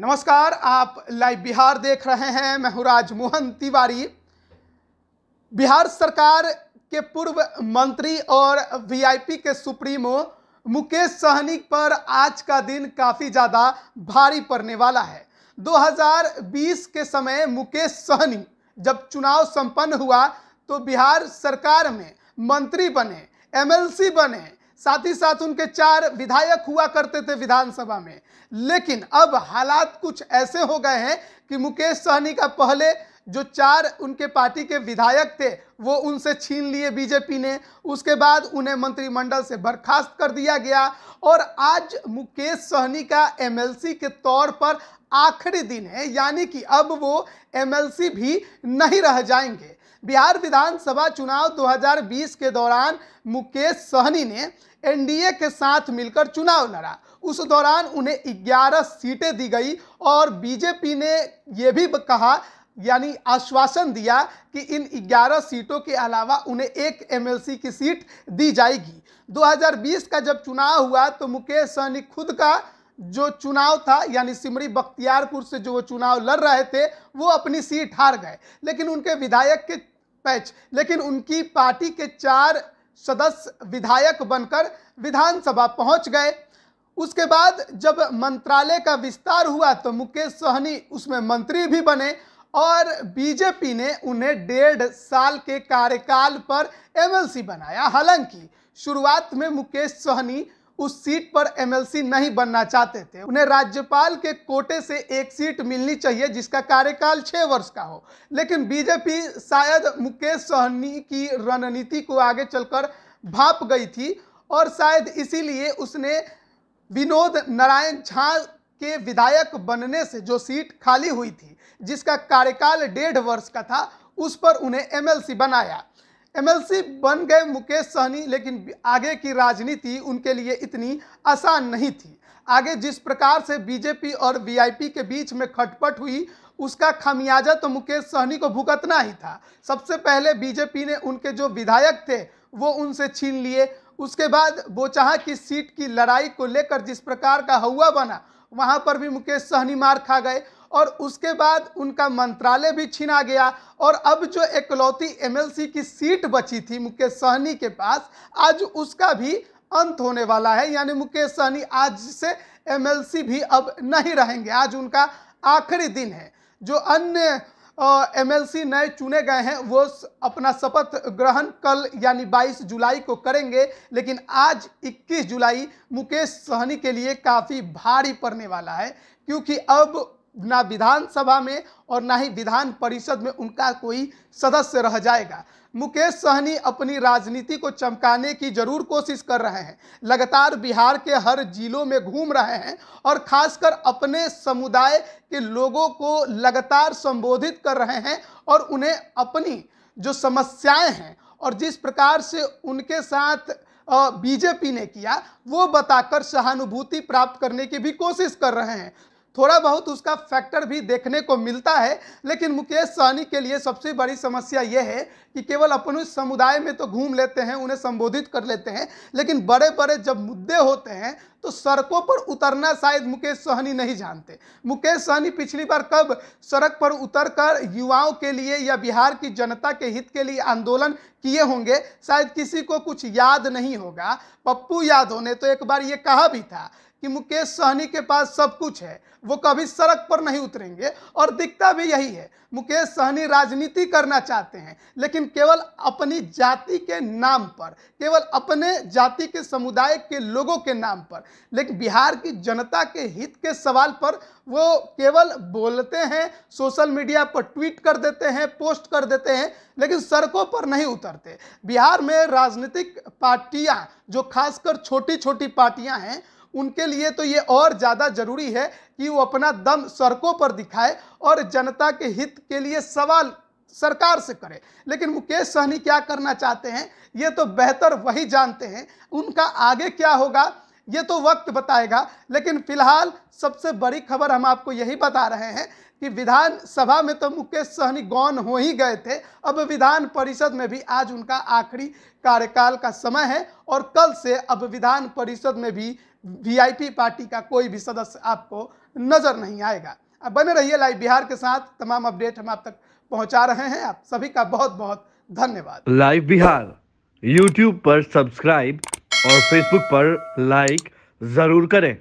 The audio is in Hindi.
नमस्कार आप लाइव बिहार देख रहे हैं मैं हूँ राजमोहन तिवारी बिहार सरकार के पूर्व मंत्री और वीआईपी के सुप्रीमो मुकेश सहनी पर आज का दिन काफ़ी ज़्यादा भारी पड़ने वाला है 2020 के समय मुकेश सहनी जब चुनाव संपन्न हुआ तो बिहार सरकार में मंत्री बने एमएलसी बने साथ ही साथ उनके चार विधायक हुआ करते थे विधानसभा में लेकिन अब हालात कुछ ऐसे हो गए हैं कि मुकेश सहनी का पहले जो चार उनके पार्टी के विधायक थे वो उनसे छीन लिए बीजेपी ने उसके बाद उन्हें मंत्रिमंडल से बर्खास्त कर दिया गया और आज मुकेश सहनी का एमएलसी के तौर पर आखिरी दिन है यानी कि अब वो एमएलसी भी नहीं रह जाएंगे बिहार विधानसभा चुनाव 2020 के दौरान मुकेश सहनी ने एनडीए के साथ मिलकर चुनाव लड़ा उस दौरान उन्हें 11 सीटें दी गई और बीजेपी ने यह भी कहा यानी आश्वासन दिया कि इन 11 सीटों के अलावा उन्हें एक एमएलसी की सीट दी जाएगी 2020 का जब चुनाव हुआ तो मुकेश सहनी खुद का जो चुनाव था यानी सिमरी बख्तियारपुर से जो वो चुनाव लड़ रहे थे वो अपनी सीट हार गए लेकिन उनके विधायक के पैच लेकिन उनकी पार्टी के चार सदस्य विधायक बनकर विधानसभा पहुंच गए उसके बाद जब मंत्रालय का विस्तार हुआ तो मुकेश सहनी उसमें मंत्री भी बने और बीजेपी ने उन्हें डेढ़ साल के कार्यकाल पर एमएलसी बनाया हालांकि शुरुआत में मुकेश सहनी उस सीट पर एमएलसी नहीं बनना चाहते थे उन्हें राज्यपाल के कोटे से एक सीट मिलनी चाहिए जिसका कार्यकाल छः वर्ष का हो लेकिन बीजेपी शायद मुकेश सहनी की रणनीति को आगे चलकर भाप गई थी और शायद इसीलिए उसने विनोद नारायण झा के विधायक बनने से जो सीट खाली हुई थी जिसका कार्यकाल डेढ़ वर्ष का था उस पर उन्हें एमएलसी बनाया एमएलसी बन गए मुकेश सहनी लेकिन आगे की राजनीति उनके लिए इतनी आसान नहीं थी आगे जिस प्रकार से बीजेपी और वीआईपी के बीच में खटपट हुई उसका खामियाजा तो मुकेश सहनी को भुगतना ही था सबसे पहले बीजेपी ने उनके जो विधायक थे वो उनसे छीन लिए उसके बाद बोचहा की सीट की लड़ाई को लेकर जिस प्रकार का हवा बना वहाँ पर भी मुकेश सहनी मार खा गए और उसके बाद उनका मंत्रालय भी छीना गया और अब जो एकलौती एमएलसी की सीट बची थी मुकेश सहनी के पास आज उसका भी अंत होने वाला है यानी मुकेश सहनी आज से एमएलसी भी अब नहीं रहेंगे आज उनका आखिरी दिन है जो अन्य एमएलसी नए चुने गए हैं वो अपना शपथ ग्रहण कल यानी 22 जुलाई को करेंगे लेकिन आज 21 जुलाई मुकेश सहनी के लिए काफ़ी भारी पड़ने वाला है क्योंकि अब ना विधानसभा में और ना ही विधान परिषद में उनका कोई सदस्य रह जाएगा मुकेश सहनी अपनी राजनीति को चमकाने की जरूर कोशिश कर रहे हैं लगातार बिहार के हर जिलों में घूम रहे हैं और खासकर अपने समुदाय के लोगों को लगातार संबोधित कर रहे हैं और उन्हें अपनी जो समस्याएं हैं और जिस प्रकार से उनके साथ बीजेपी ने किया वो बताकर सहानुभूति प्राप्त करने की भी कोशिश कर रहे हैं थोड़ा बहुत उसका फैक्टर भी देखने को मिलता है लेकिन मुकेश सहनी के लिए सबसे बड़ी समस्या यह है कि केवल अपन उस समुदाय में तो घूम लेते हैं उन्हें संबोधित कर लेते हैं लेकिन बड़े बड़े जब मुद्दे होते हैं तो सड़कों पर उतरना शायद मुकेश सहनी नहीं जानते मुकेश सहनी पिछली बार कब सड़क पर उतरकर युवाओं के लिए या बिहार की जनता के हित के लिए आंदोलन किए होंगे शायद किसी को कुछ याद नहीं होगा पप्पू यादव ने तो एक बार ये कहा भी था कि मुकेश सहनी के पास सब कुछ है वो कभी सड़क पर नहीं उतरेंगे और दिखता भी यही है मुकेश सहनी राजनीति करना चाहते हैं हैं लेकिन केवल अपनी जाति के नाम पर केवल अपने जाति के समुदाय के लोगों के नाम पर लेकिन बिहार की जनता के हित के सवाल पर वो केवल बोलते हैं सोशल मीडिया पर ट्वीट कर देते हैं पोस्ट कर देते हैं लेकिन सड़कों पर नहीं उतरते बिहार में राजनीतिक पार्टियां जो खासकर छोटी छोटी पार्टियां हैं उनके लिए तो ये और ज़्यादा ज़रूरी है कि वो अपना दम सड़कों पर दिखाए और जनता के हित के लिए सवाल सरकार से करे लेकिन मुकेश सहनी क्या करना चाहते हैं ये तो बेहतर वही जानते हैं उनका आगे क्या होगा ये तो वक्त बताएगा लेकिन फिलहाल सबसे बड़ी खबर हम आपको यही बता रहे हैं कि विधानसभा में तो मुकेश सहनी गौन हो ही गए थे अब विधान परिषद में भी आज उनका आखिरी कार्यकाल का समय है और कल से अब विधान परिषद में भी वीआईपी पार्टी का कोई भी सदस्य आपको नज़र नहीं आएगा अब बने रहिए लाइव बिहार के साथ तमाम अपडेट हम आप तक पहुंचा रहे हैं आप सभी का बहुत बहुत धन्यवाद लाइव बिहार यूट्यूब पर सब्सक्राइब और फेसबुक पर लाइक जरूर करें